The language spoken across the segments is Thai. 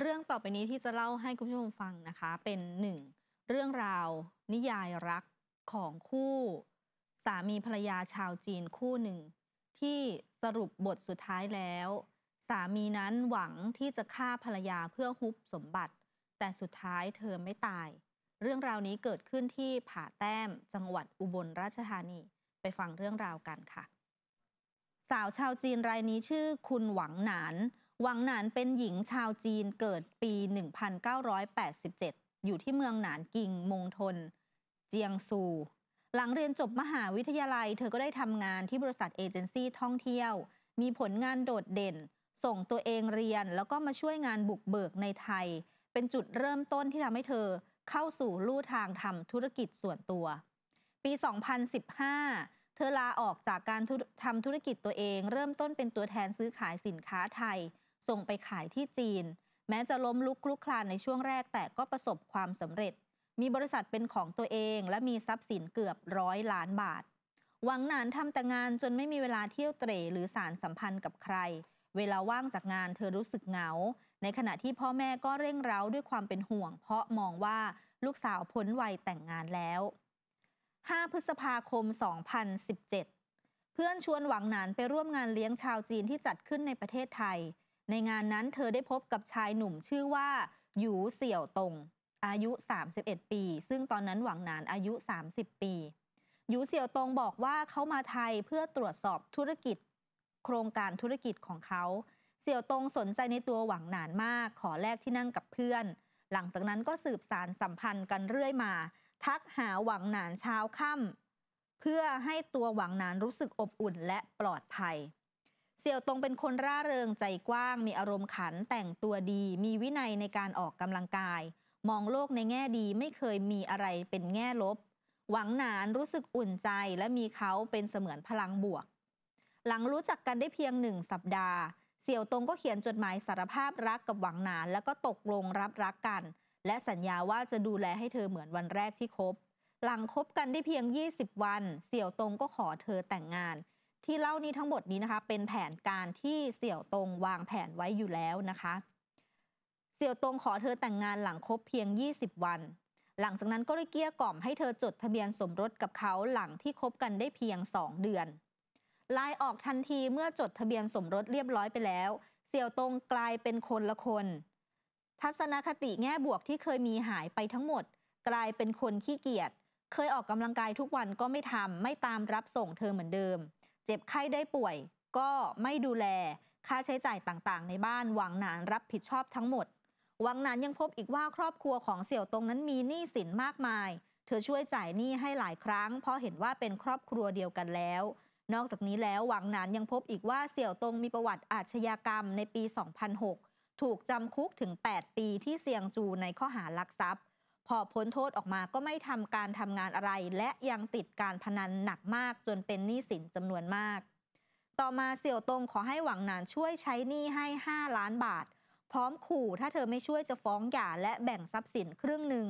เรื่องต่อไปนี้ที่จะเล่าให้คุณผู้ชมฟังนะคะเป็นหนึ่งเรื่องราวนิยายรักของคู่ สามีภรรยาชาวจีนคู่หนึ่ง ที่สรุปบทสุดท้ายแล้ว สามีนั้นหวังที่จะฆ่าภรรยาเพื่อฮุบสมบัติ แต่สุดท้ายเธอไม่ตาย เรื่องราวนี้เกิดขึ้นที่ผาแต้มจังหวัดอุบลราชธานีไปฟังเรื่องราวกันค่ะ สาวชาวจีนรายนี้ชื่อคุณหวังหนานหวังหนานเป็นหญิงชาวจีนเกิดปี 1987 อยู่ที่เมืองหนานกิง มงทน เจียงซู หลังเรียนจบมหาวิทยาลัยเธอก็ได้ทำงานที่บริษัทเอเจนซี่ท่องเที่ยว มีผลงานโดดเด่น ส่งตัวเองเรียน แล้วก็มาช่วยงานบุกเบิกในไทย เป็นจุดเริ่มต้นที่ทำให้เธอเข้าสู่ลู่ทางทำธุรกิจส่วนตัว ปี 2015 เธอลาออกจากการทำธุรกิจตัวเอง เริ่มต้นเป็นตัวแทนซื้อขายสินค้าไทยส่งไปขายที่จีน แม้จะล้มลุกคลุกคลานในช่วงแรกแต่ก็ประสบความสำเร็จ มีบริษัทเป็นของตัวเองและมีทรัพย์สินเกือบร้อยล้านบาท หวังนานทำแต่งานจนไม่มีเวลาเที่ยวเตร่หรือสารสัมพันธ์กับใคร เวลาว่างจากงานเธอรู้สึกเหงา ในขณะที่พ่อแม่ก็เร่งเร้าด้วยความเป็นห่วง เพราะมองว่าลูกสาวพ้นวัยแต่งงานแล้ว 5 พฤษภาคม 2017 เพื่อนชวนหวังหนานไปร่วมงานเลี้ยงชาวจีนที่จัดขึ้นในประเทศไทยในงานนั้นเธอได้พบกับชายหนุ่มชื่อว่าหยูเสี่ยวตงอายุ 31 ปี ซึ่งตอนนั้นหวังนานอายุ 30 ปีหยูเสี่ยวตงบอกว่าเขามาไทยเพื่อตรวจสอบธุรกิจ โครงการธุรกิจของเขา เสี่ยวตงสนใจในตัวหวังนานมากขอแลกที่นั่งกับเพื่อน หลังจากนั้นก็สืบสารสัมพันธ์กันเรื่อยมา ทักหาหวังนานเช้าค่ำเพื่อให้ตัวหวังนานรู้สึกอบอุ่นและปลอดภัยเสี่ยวตงเป็นคนร่าเริงใจกว้าง มีอารมณ์ขันแต่งตัวดีมีวินัยในการออกกำลังกาย มองโลกในแง่ดีไม่เคยมีอะไรเป็นแง่ลบ หวังหนานรู้สึกอุ่นใจและมีเขาเป็นเสมือนพลังบวก หลังรู้จักกันได้เพียงหนึ่งสัปดาห์ เสี่ยวตงก็เขียนจดหมายสารภาพรักกับหวังหนานแล้วก็ตกลงรับรักกัน และสัญญาว่าจะดูแลให้เธอเหมือนวันแรกที่คบหลังคบกันได้เพียง 20 วัน เสี่ยวตงก็ขอเธอแต่งงานที่เล่านี้ทั้งหมดนี้นะคะเป็นแผนการที่เสี่ยวตงวางแผนไว้อยู่แล้วนะคะ เสี่ยวตงขอเธอแต่งงานหลังคบเพียง 20 วัน หลังจากนั้นก็ได้เกลี้ยกล่อมให้เธอจดทะเบียนสมรสกับเขาหลังที่คบกันได้เพียง 2 เดือนลายออกทันทีเมื่อจดทะเบียนสมรสเรียบร้อยไปแล้ว เสี่ยวตงกลายเป็นคนละคน ทัศนคติแง่บวกที่เคยมีหายไปทั้งหมด กลายเป็นคนขี้เกียจ เคยออกกำลังกายทุกวันก็ไม่ทำไม่ตามรับส่งเธอเหมือนเดิมเจ็บไข้ได้ป่วย ก็ไม่ดูแล ค่าใช้จ่ายต่างๆ ในบ้านวังหนานรับผิดชอบทั้งหมดวังหนานยังพบอีกว่าครอบครัวของเสี่ยวตงนั้นมีหนี้สินมากมาย เธอช่วยจ่ายหนี้ให้หลายครั้ง เพราะเห็นว่าเป็นครอบครัวเดียวกันแล้ว นอกจากนี้แล้ววังหนานยังพบอีกว่าเสี่ยวตงมีประวัติอาชญากรรมในปี 2006 ถูกจำคุกถึง 8 ปีที่เซียงจูในข้อหารักทรัพย์พอพ้นโทษออกมาก็ไม่ทำการทำงานอะไร และยังติดการพนันหนักมากจนเป็นหนี้สินจำนวนมาก ต่อมาเสี่ยวตงขอให้หวังหนานช่วยใช้หนี้ให้ 5 ล้านบาท พร้อมขู่ถ้าเธอไม่ช่วยจะฟ้องหย่า และแบ่งทรัพย์สินครึ่งหนึ่ง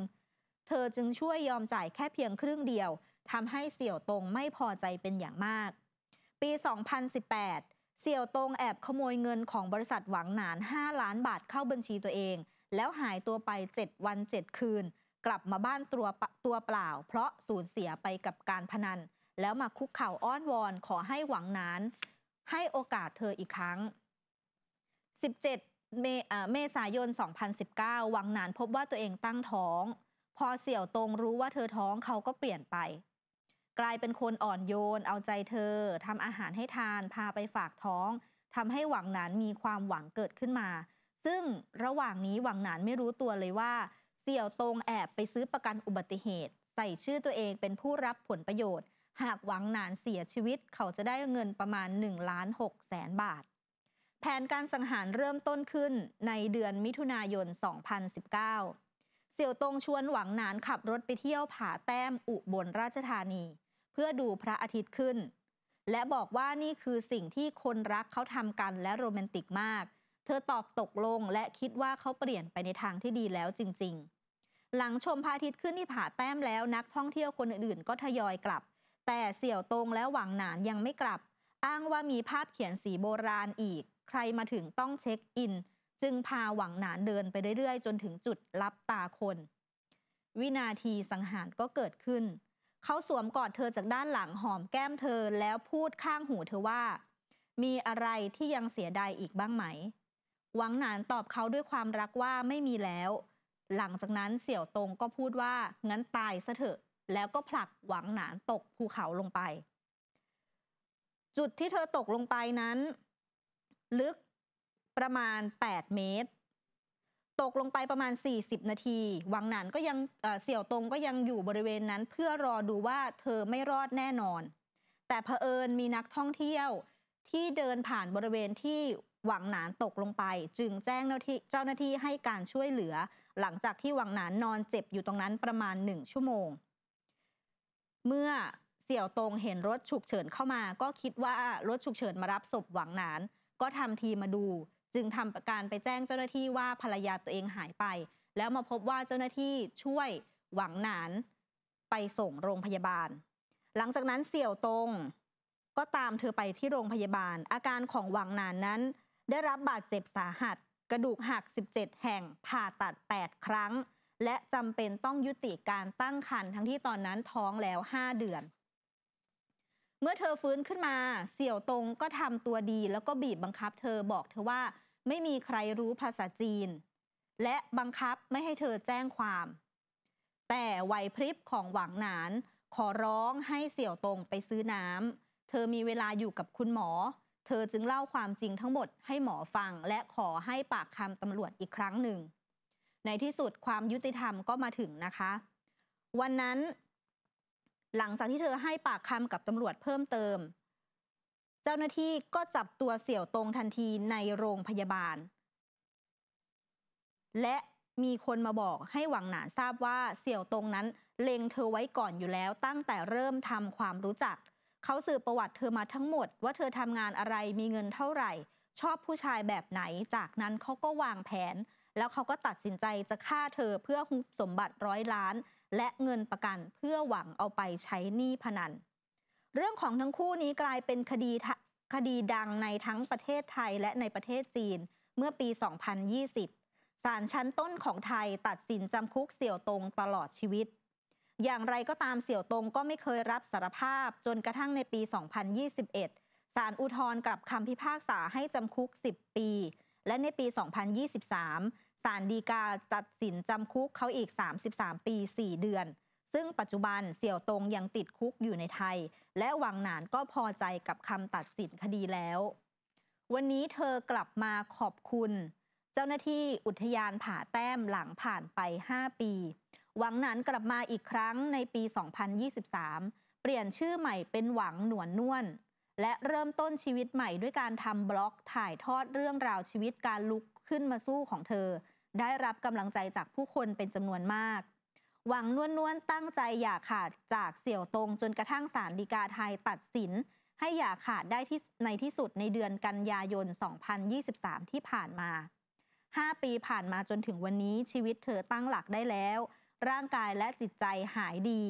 เธอจึงช่วยยอมจ่ายแค่เพียงครึ่งเดียวทำให้เสี่ยวตงไม่พอใจเป็นอย่างมาก ปี 2018 เสี่ยวตงแอบขโมยเงินของบริษัทหวังหนาน 5 ล้านบาทเข้าบัญชีตัวเอง แล้วหายตัวไป 7 วัน 7 คืนกลับมาบ้านตัวตัวเปล่า เพราะสูญเสียไปกับการพนัน แล้วมาคุกเข่าอ้อนวอนขอให้หวังนานให้โอกาสเธออีกครั้ง 17 เมษายน 2019วังนานพบว่าตัวเองตั้งท้อง พอเสี่ยวตรงรู้ว่าเธอท้องเขาก็เปลี่ยนไป กลายเป็นคนอ่อนโยน เอาใจเธอทำอาหารให้ทาน พาไปฝากท้องทำให้หวังนานมีความหวังเกิดขึ้นมา ซึ่งระหว่างนี้หวังนานไม่รู้ตัวเลยว่าเสี่ยวตรงแอบไปซื้อประกันอุบัติเหตุ ใส่ชื่อตัวเองเป็นผู้รับผลประโยชน์ หากหวังหนานเสียชีวิตเขาจะได้เงินประมาณ1ล้าน6แสนบาท แผนการสังหารเริ่มต้นขึ้นในเดือนมิถุนายน2019 เสี่ยวตรงชวนหวังหนานขับรถไปเที่ยวผาแต้มอุบลราชธานี เพื่อดูพระอาทิตย์ขึ้น และบอกว่านี่คือสิ่งที่คนรักเขาทำกันและโรแมนติกมาก เธอตอบตกลงและคิดว่าเขาเปลี่ยนไปในทางที่ดีแล้วจริง ๆหลังชมพระอาทิตย์ขึ้นที่ผาแต้มแล้วนักท่องเที่ยวคนอื่นๆ ก็ทยอยกลับ แต่เสี่ยวตงและหวังหนานยังไม่กลับ อ้างว่ามีภาพเขียนสีโบราณอีก ใครมาถึงต้องเช็คอิน จึงพาหวังหนานเดินไปเรื่อยๆ จนถึงจุดรับตาคน วินาทีสังหารก็เกิดขึ้น เขาสวมกอดเธอจากด้านหลังหอมแก้มเธอแล้วพูดข้างหูเธอว่า มีอะไรที่ยังเสียดายอีกบ้างไหม หวังหนานตอบเขาด้วยความรักว่าไม่มีแล้วหลังจากนั้นเสี่ยวตงก็พูดว่างั้นตายซะเถอะแล้วก็ผลักหวังหนานตกภูเขาลงไป จุดที่เธอตกลงไปนั้น ลึกประมาณ 8 เมตร ตกลงไปประมาณ 40 นาที หวังหนานก็ยังเสี่ยวตงก็ยังอยู่บริเวณนั้น เพื่อรอดูว่าเธอไม่รอดแน่นอน แต่เผอิญมีนักท่องเที่ยวที่เดินผ่านบริเวณที่หวังหนานตกลงไป จึงแจ้งเจ้าหน้าที่ให้การช่วยเหลือหลังจากที่วังหนานนอนเจ็บอยู่ตรงนั้นประมาณหนึ่งชั่วโมง เมื่อเสี่ยวตงเห็นรถฉุกเฉินเข้ามา ก็คิดว่ารถฉุกเฉินมารับศพหวังหนาน ก็ทำทีมาดูจึงทำการไปแจ้งเจ้าหน้าที่ว่าภรรยาตัวเองหายไป แล้วมาพบว่าเจ้าหน้าที่ช่วยหวังหนานไปส่งโรงพยาบาล หลังจากนั้นเสี่ยวตงก็ตามเธอไปที่โรงพยาบาล อาการของหวังหนานนั้น ได้รับบาดเจ็บสาหัสกระดูกหัก 17 แห่งผ่าตัด 8 ครั้ง และจำเป็นต้องยุติการตั้งครรภ์ทั้งที่ตอนนั้นท้องแล้ว 5 เดือน เมื่อเธอฟื้นขึ้นมา เสี่ยวตงก็ทำตัวดีแล้วก็บีบบังคับ เธอบอกเธอว่าไม่มีใครรู้ภาษาจีน และบังคับไม่ให้เธอแจ้งความ แต่ไหวพริบของหวังหนาน ขอร้องให้เสี่ยวตงไปซื้อน้ำเธอมีเวลาอยู่กับคุณหมอเธอจึงเล่าความจริงทั้งหมดให้หมอฟังและขอให้ปากคำตำรวจอีกครั้งหนึ่ง ในที่สุดความยุติธรรมก็มาถึงนะคะ วันนั้น หลังจากที่เธอให้ปากคำกับตำรวจเพิ่มเติม เจ้าหน้าที่ก็จับตัวเสี่ยวตรงทันทีในโรงพยาบาล และมีคนมาบอกให้หวังหนานทราบว่าเสี่ยวตรงนั้นเล็งเธอไว้ก่อนอยู่แล้วตั้งแต่เริ่มทำความรู้จักเขาสืบประวัติเธอมาทั้งหมดว่าเธอทำงานอะไรมีเงินเท่าไหร่ ชอบผู้ชายแบบไหน จากนั้นเขาก็วางแผน แล้วเขาก็ตัดสินใจจะฆ่าเธอเพื่อหุบสมบัติร้อยล้าน และเงินประกันเพื่อหวังเอาไปใช้หนี้พนัน เรื่องของทั้งคู่นี้กลายเป็นคดีคดีดังในทั้งประเทศไทยและในประเทศจีนเมื่อปี 2020 ศาลชั้นต้นของไทยตัดสินจำคุกเสี่ยวตงตลอดชีวิตอย่างไรก็ตามเสี่ยวตงก็ไม่เคยรับสารภาพจนกระทั่งในปี 2021ศาลอุทธรณ์กลับคำพิพากษาให้จำคุก 10 ปี และในปี 2023ศาลฎีกาตัดสินจำคุกเขาอีก 33 ปี 4 เดือน ซึ่งปัจจุบันเสี่ยวตงยังติดคุกอยู่ในไทย และวังหนานก็พอใจกับคำตัดสินคดีแล้ว วันนี้เธอกลับมาขอบคุณ เจ้าหน้าที่อุทยานผาแต้มหลังผ่านไป 5 ปีหวังหนานกลับมาอีกครั้งในปี 2023 เปลี่ยนชื่อใหม่เป็นหวังหนวนน่วน และเริ่มต้นชีวิตใหม่ด้วยการทำบล็อกถ่ายทอดเรื่องราวชีวิตการลุกขึ้นมาสู้ของเธอ ได้รับกำลังใจจากผู้คนเป็นจำนวนมาก หวังนวลนวลตั้งใจอย่าขาดจากเสี่ยวตงจนกระทั่งศาลฎีกาไทยตัดสิน ให้อย่าขาดได้ที่ในที่สุดในเดือนกันยายน 2023 ที่ผ่านมา 5 ปีผ่านมาจนถึงวันนี้ชีวิตเธอตั้งหลักได้แล้วร่างกายและจิตใจหายดี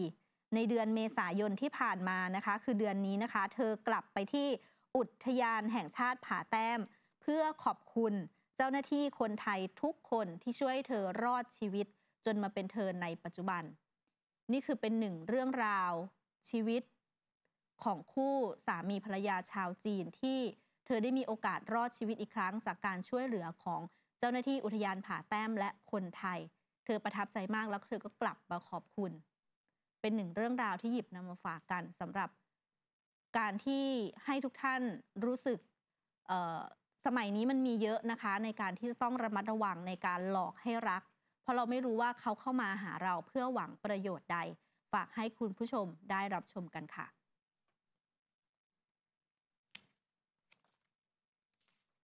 ในเดือนเมษายนที่ผ่านมานะคะคือเดือนนี้นะคะ เธอกลับไปที่อุทยานแห่งชาติผาแต้ม เพื่อขอบคุณเจ้าหน้าที่คนไทยทุกคนที่ช่วยเธอรอดชีวิตจนมาเป็นเธอในปัจจุบัน นี่คือเป็นหนึ่งเรื่องราวชีวิตของคู่สามีภรรยาชาวจีนที่เธอได้มีโอกาสรอดชีวิตอีกครั้ง จากการช่วยเหลือของเจ้าหน้าที่อุทยานผาแต้มและคนไทยเธอประทับใจมากแล้วเธอก็กลับมาขอบคุณ เป็นหนึ่งเรื่องราวที่หยิบนำมาฝากกันสำหรับ การที่ให้ทุกท่านรู้สึกสมัยนี้มันมีเยอะนะคะ ในการที่จะต้องระมัดระวังในการหลอกให้รักเพราะเราไม่รู้ว่าเขาเข้ามาหาเราเพื่อหวังประโยชน์ใด ฝากให้คุณผู้ชมได้รับชมกันค่ะ